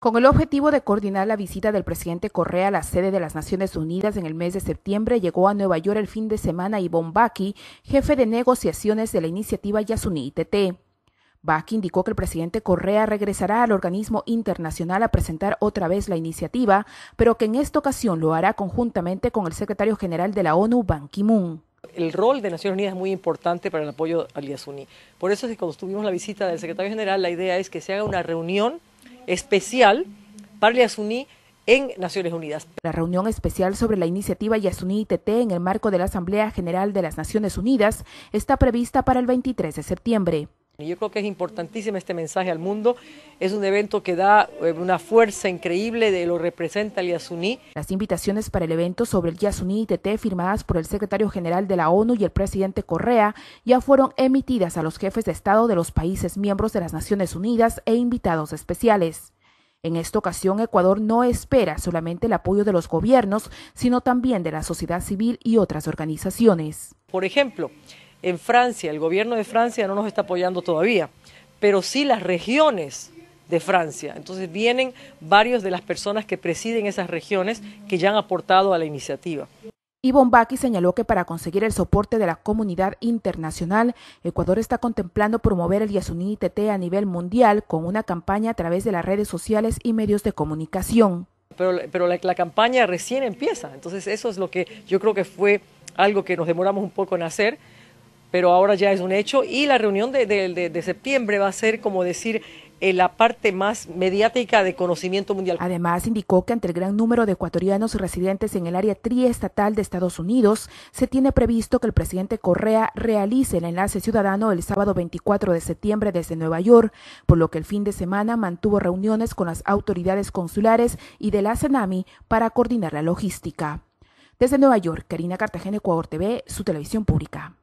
Con el objetivo de coordinar la visita del presidente Correa a la sede de las Naciones Unidas en el mes de septiembre, llegó a Nueva York el fin de semana Ivonne Baki, jefe de negociaciones de la iniciativa Yasuni ITT. Baki indicó que el presidente Correa regresará al organismo internacional a presentar otra vez la iniciativa, pero que en esta ocasión lo hará conjuntamente con el secretario general de la ONU, Ban Ki-moon el rol de Naciones Unidas es muy importante para el apoyo al Yasuni. Por eso es que cuando tuvimos la visita del secretario general, la idea es que se haga una reunión especial para el Yasuní en Naciones Unidas. La reunión especial sobre la iniciativa Yasuní ITT en el marco de la Asamblea General de las Naciones Unidas está prevista para el 23 de septiembre. Yo creo que es importantísimo este mensaje al mundo. Es un evento que da eh, una fuerza increíble, de lo representa el Yasuní. Las invitaciones para el evento sobre el Yasuní ITT firmadas por el secretario general de la ONU y el presidente Correa ya fueron emitidas a los jefes de Estado de los países miembros de las Naciones Unidas e invitados especiales. En esta ocasión, Ecuador no espera solamente el apoyo de los gobiernos, sino también de la sociedad civil y otras organizaciones. Por ejemplo, en Francia, el gobierno de Francia no nos está apoyando todavía, pero sí las regiones de Francia. Entonces vienen varios de las personas que presiden esas regiones que ya han aportado a la iniciativa. Y Baki señaló que para conseguir el soporte de la comunidad internacional, Ecuador está contemplando promover el Yasuní ITT a nivel mundial con una campaña a través de las redes sociales y medios de comunicación. Pero, la campaña recién empieza, entonces eso es lo que yo creo que fue algo que nos demoramos un poco en hacer pero ahora ya es un hecho y la reunión de, septiembre va a ser como decir eh, la parte más mediática de conocimiento mundial. Además, indicó que ante el gran número de ecuatorianos residentes en el área triestatal de Estados Unidos, se tiene previsto que el presidente Correa realice el enlace ciudadano el sábado 24 de septiembre desde Nueva York, por lo que el fin de semana mantuvo reuniones con las autoridades consulares y de la CENAMI para coordinar la logística. Desde Nueva York, Karina Cartagena, Ecuador TV, su televisión pública.